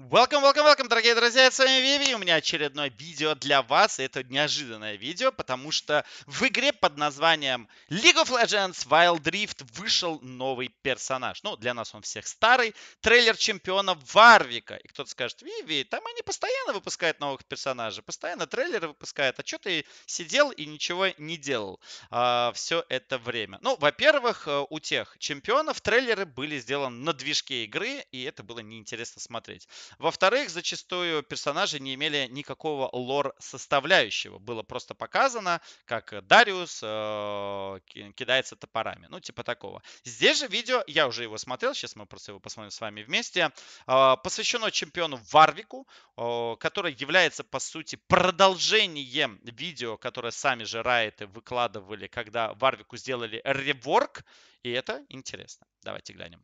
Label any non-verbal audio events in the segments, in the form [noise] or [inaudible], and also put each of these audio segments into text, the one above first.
Welcome, welcome, welcome, дорогие друзья, с вами Виви, у меня очередное видео для вас, и это неожиданное видео, потому что в игре под названием League of Legends Wild Rift вышел новый персонаж. Ну, для нас он всех старый, трейлер чемпиона Варвика. И кто-то скажет, Виви, там они постоянно выпускают новых персонажей, постоянно трейлеры выпускают, а что ты сидел и ничего не делал а, все это время? Ну, во-первых, э, у тех чемпионов трейлеры были сделаны на движке игры, и это было неинтересно смотреть. Во-вторых, зачастую персонажи не имели никакого лор-составляющего. Было просто показано, как э, Дариус э, кидается топорами. Ну, типа такого. Здесь же видео, я уже его смотрел, сейчас мы просто его посмотрим с вами вместе, э, посвящено чемпиону Варвику, который является, по сути, продолжением видео, которое сами же Райты выкладывали, когда Варвику сделали реворк. И это интересно. Давайте глянем.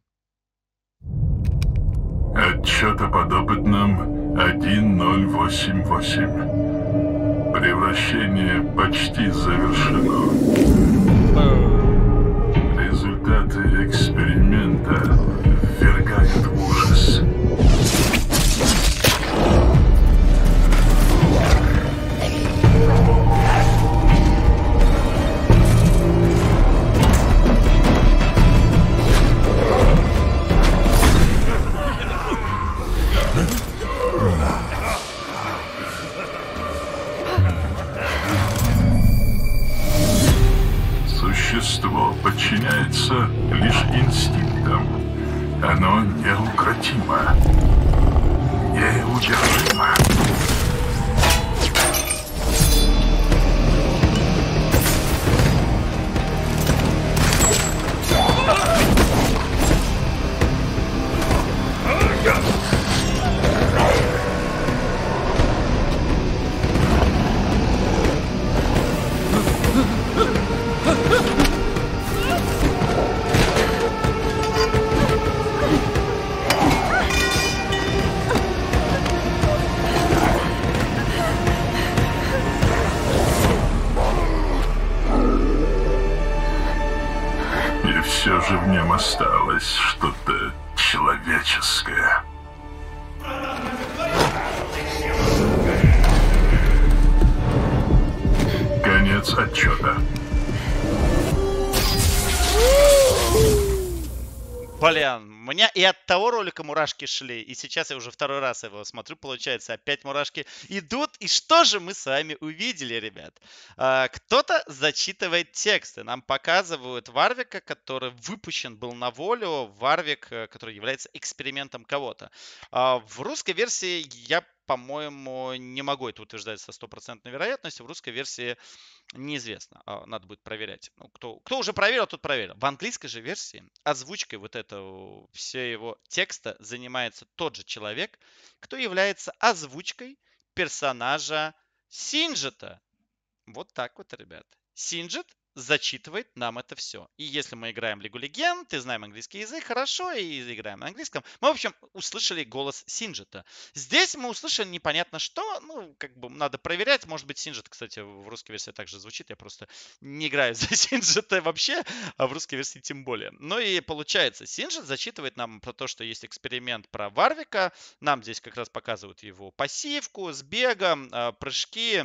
Отчет о подопытном 1088. Превращение почти завершено. Come on. конец отчета. Блин, у меня и от того ролика мурашки шли, и сейчас я уже второй раз его смотрю, получается, опять мурашки идут. И что же мы с вами увидели, ребят? А, кто-то зачитывает тексты. Нам показывают Варвика, который выпущен был на волю. Варвик, э, который является экспериментом кого-то. А, в русской версии я по-моему, не могу это утверждать со стопроцентной вероятностью. В русской версии неизвестно. А, надо будет проверять. Ну, кто, кто уже проверил, тот проверил. В английской же версии озвучкой вот этого всего его текста занимается тот же человек, кто является озвучкой персонажа Синджета. Вот так вот, ребят. Синджет зачитывает нам это все. И если мы играем Лигу Легенд, и знаем английский язык, хорошо, и играем на английском, мы, в общем, услышали голос Синджета. Здесь мы услышали непонятно что, ну, как бы надо проверять. Может быть, Синджет, кстати, в русской версии также звучит, я просто не играю [laughs] за Синджета вообще, а в русской версии тем более. Ну и получается, Синджет зачитывает нам про то, что есть эксперимент про Варвика, нам здесь как раз показывают его пассивку с бегом, а, прыжки,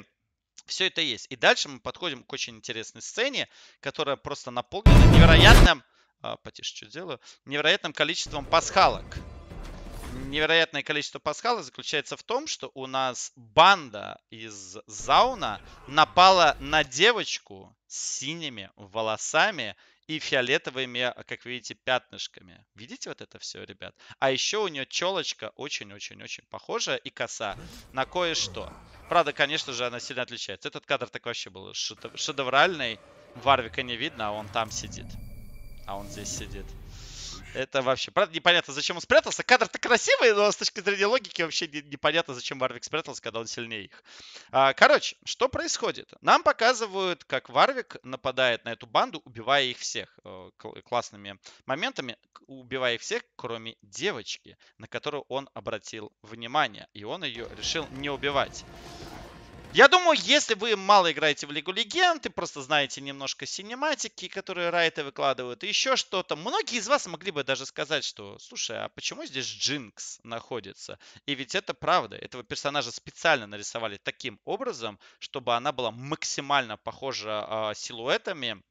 все это есть. И дальше мы подходим к очень интересной сцене, которая просто наполнена невероятным... А, потише что делаю. Невероятным количеством пасхалок. Невероятное количество пасхалок заключается в том, что у нас банда из Зауна напала на девочку с синими волосами и фиолетовыми, а, как видите, пятнышками. Видите вот это все, ребят? А еще у нее челочка очень-очень-очень похожая и коса на кое-что. Правда, конечно же, она сильно отличается. Этот кадр так вообще был шедевральный. Варвика не видно, а он там сидит. А он здесь сидит. Это вообще... Правда, непонятно, зачем он спрятался. Кадр-то красивый, но с точки зрения логики вообще непонятно, зачем Варвик спрятался, когда он сильнее их. А, короче, что происходит? Нам показывают, как Варвик нападает на эту банду, убивая их всех э, классными моментами, убивая их всех, кроме девочки, на которую он обратил внимание. И он ее решил не убивать. Я думаю, если вы мало играете в Лигу Легенд и просто знаете немножко синематики, которые райты выкладывают, и еще что-то, многие из вас могли бы даже сказать, что, слушай, а почему здесь Джинкс находится? И ведь это правда. Этого персонажа специально нарисовали таким образом, чтобы она была максимально похожа э, силуэтами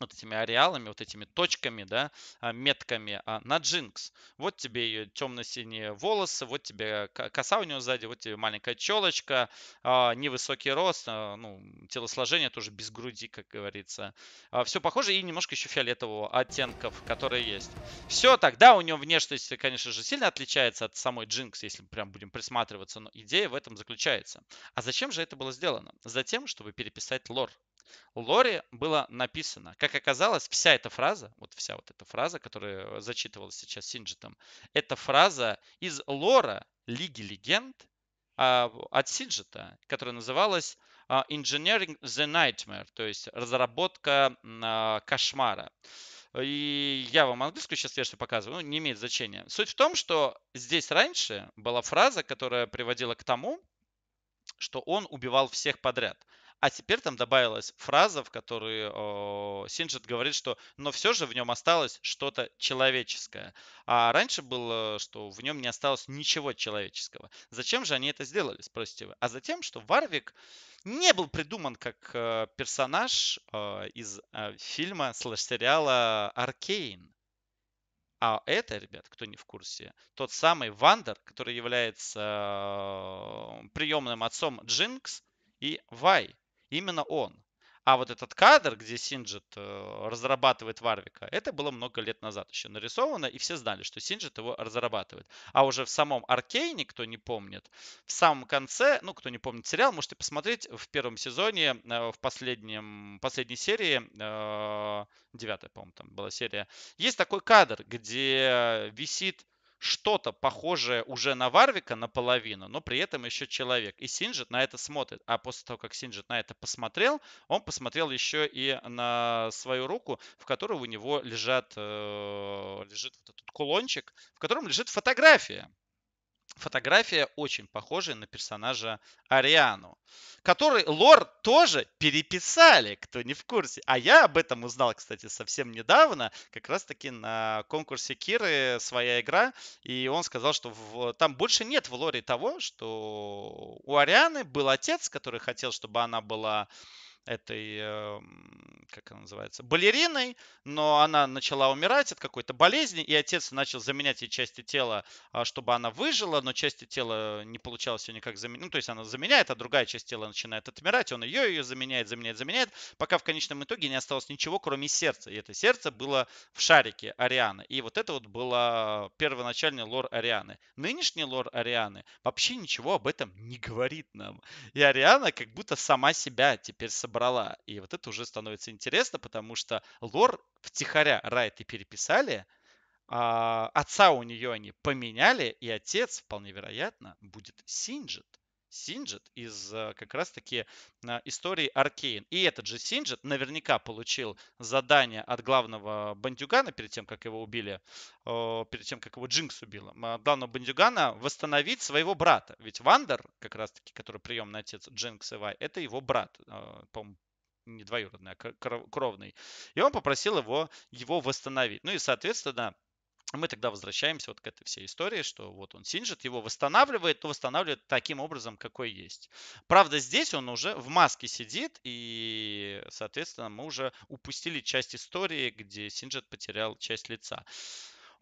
вот этими ареалами, вот этими точками, да, а, метками а, на джинкс. Вот тебе ее темно-синие волосы, вот тебе коса у нее сзади, вот тебе маленькая челочка, а, невысокий рост, ну, телосложение тоже без груди, как говорится. Все похоже и немножко еще фиолетового оттенков, которые есть. Все тогда у нее внешность, э, конечно же, сильно отличается от самой джинкс, если прям будем присматриваться, но идея в этом заключается. А зачем же это было сделано? Затем, чтобы переписать лор Лори было написано. Как оказалось, вся эта фраза, вот вся вот эта фраза, которая зачитывалась сейчас Синджитом, это фраза из лора Лиги Легенд а, от Синджита, которая называлась а, Engineering the Nightmare, то есть разработка а, кошмара. И я вам английскую сейчас версию показываю, ну, не имеет значения. Суть в том, что здесь раньше была фраза, которая приводила к тому, что он убивал всех подряд. А теперь там добавилась фраза, в которой о, Синджет говорит, что но все же в нем осталось что-то человеческое. А раньше было, что в нем не осталось ничего человеческого. Зачем же они это сделали, спросите вы? А затем, что Варвик не был придуман как э, персонаж э, из э, фильма слэш-сериала «Аркейн». А это, ребят, кто не в курсе, тот самый Вандер, который является приемным отцом Джинкс и Вай именно он. А вот этот кадр, где Синджит э, разрабатывает Варвика, это было много лет назад еще нарисовано, и все знали, что Синджит его разрабатывает. А уже в самом Аркейне, кто не помнит, в самом конце, ну, кто не помнит сериал, можете посмотреть в первом сезоне, э, в последнем, последней серии, э, девятая, по-моему, там была серия, есть такой кадр, где висит что-то похожее уже на Варвика наполовину, но при этом еще человек. И Синджит на это смотрит. А после того, как Синджит на это посмотрел, он посмотрел еще и на свою руку, в которой у него лежат, э, лежит вот этот кулончик, в котором лежит фотография фотография очень похожая на персонажа Ариану, который лор тоже переписали, кто не в курсе. А я об этом узнал, кстати, совсем недавно, как раз-таки на конкурсе Киры «Своя игра», и он сказал, что в... там больше нет в лоре того, что у Арианы был отец, который хотел, чтобы она была этой, эм, как она называется, балериной, но она начала умирать от какой-то болезни, и отец начал заменять ей части тела, а, чтобы она выжила, но части тела не получалось ее никак заменить. Ну, то есть она заменяет, а другая часть тела начинает отмирать, он ее ее заменяет, заменяет, заменяет, пока в конечном итоге не осталось ничего, кроме сердца. И это сердце было в шарике Арианы. И вот это вот было первоначальный лор Арианы. Нынешний лор Арианы вообще ничего об этом не говорит нам. И Ариана как будто сама себя теперь собой собрала. И вот это уже становится интересно, потому что лор втихаря Райт и переписали, а отца у нее они поменяли, и отец, вполне вероятно, будет Синджит. Синджет из э, как раз-таки э, истории Аркейн. И этот же Синджет наверняка получил задание от главного бандюгана перед тем, как его убили, перед тем, как его Джинкс убила, э, главного бандюгана восстановить своего брата. Ведь Вандер, как раз-таки, который приемный отец Джинкс и Вай, это его брат, по-моему, не двоюродный, а кровный. И он попросил его, его восстановить. Ну и, соответственно, мы тогда возвращаемся вот к этой всей истории, что вот он Синжит его восстанавливает, то восстанавливает таким образом, какой есть. Правда, здесь он уже в маске сидит, и, соответственно, мы уже упустили часть истории, где Синжит потерял часть лица.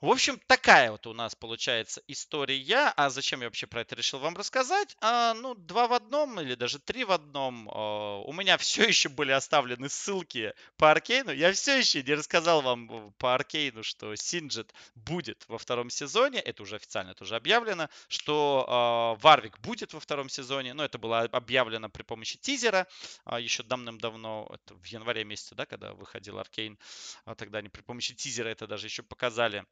В общем, такая вот у нас получается история. А зачем я вообще про это решил вам рассказать? А, ну, два в одном или даже три в одном. А, у меня [laughs] все еще были оставлены ссылки по Аркейну. Я все еще не рассказал вам э, по Аркейну, что Синджет будет во втором сезоне. Это уже официально, это уже объявлено. Что а, Варвик будет во втором сезоне. Но это было объявлено при помощи тизера. А, еще давным-давно, это в январе месяце, да, когда выходил Аркейн. А тогда они при помощи тизера это даже еще показали.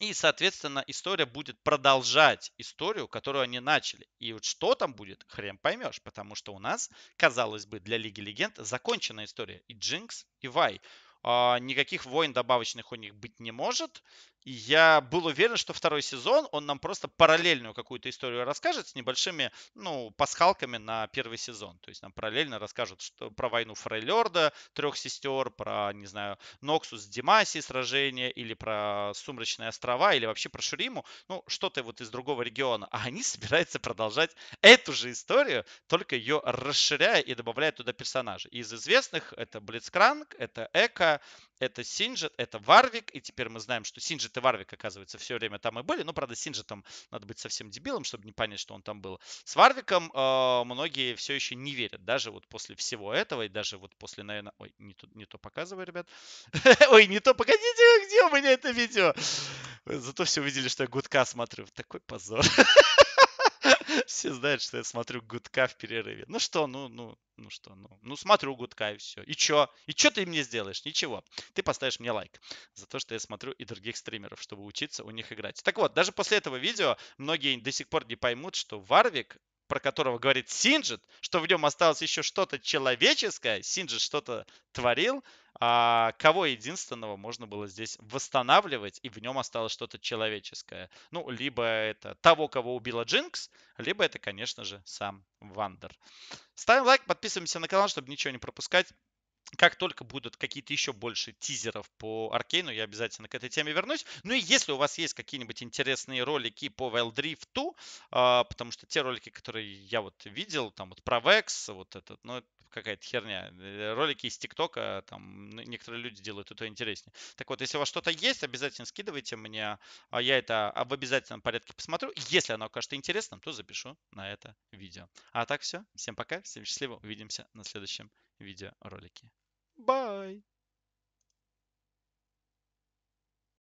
И, соответственно, история будет продолжать историю, которую они начали. И вот что там будет, хрен поймешь. Потому что у нас, казалось бы, для Лиги Легенд закончена история. И Джинкс, и Вай. А, никаких войн добавочных у них быть не может я был уверен, что второй сезон, он нам просто параллельную какую-то историю расскажет с небольшими, ну, пасхалками на первый сезон. То есть нам параллельно расскажут что, про войну Фрейлерда, трех сестер, про, не знаю, Ноксус Димаси сражение, или про Сумрачные острова, или вообще про Шуриму. Ну, что-то вот из другого региона. А они [laughs] собираются продолжать эту же историю, только ее расширяя и добавляя туда персонажей. Из известных это Блицкранг, это Эко, это Синджет, это Варвик. И теперь мы знаем, что Синджет Синджет и Варвик, оказывается, все время там и были. Ну, правда, там надо быть совсем дебилом, чтобы не понять, что он там был. С Варвиком э, многие все еще не верят, даже вот после всего этого, и даже вот после, наверное... Ой, не то, не то показываю, ребят. [laughs] Ой, не то, погодите, где у меня это видео? Зато все увидели, что я гудка смотрю. Такой позор. [laughs] [laughs] Все знают, что я смотрю гудка в перерыве. Ну что, ну, ну, ну что, ну, ну смотрю гудка и все. И чё? И чё ты мне сделаешь? Ничего. Ты поставишь мне лайк за то, что я смотрю и других стримеров, чтобы учиться у них играть. Так вот, даже после этого видео многие до сих пор не поймут, что Варвик про которого говорит Синджит, что в нем осталось еще что-то человеческое, Синджит что-то творил, а кого единственного можно было здесь восстанавливать, и в нем осталось что-то человеческое. Ну, либо это того, кого убила Джинкс, либо это, конечно же, сам Вандер. Ставим лайк, подписываемся на канал, чтобы ничего не пропускать как только будут какие-то еще больше тизеров по Аркейну, я обязательно к этой теме вернусь. Ну и если у вас есть какие-нибудь интересные ролики по Wild Rift 2, а, потому что те ролики, которые я вот видел, там вот про Vex, вот этот, ну, какая-то херня. Э, ролики из ТикТока, там некоторые люди делают, это интереснее. Так вот, если у вас что-то есть, обязательно скидывайте мне. А я это в обязательном порядке посмотрю. Если оно окажется интересным, то запишу на это видео. А так все. Всем пока, всем счастливо. Увидимся на следующем видеоролике. Bye!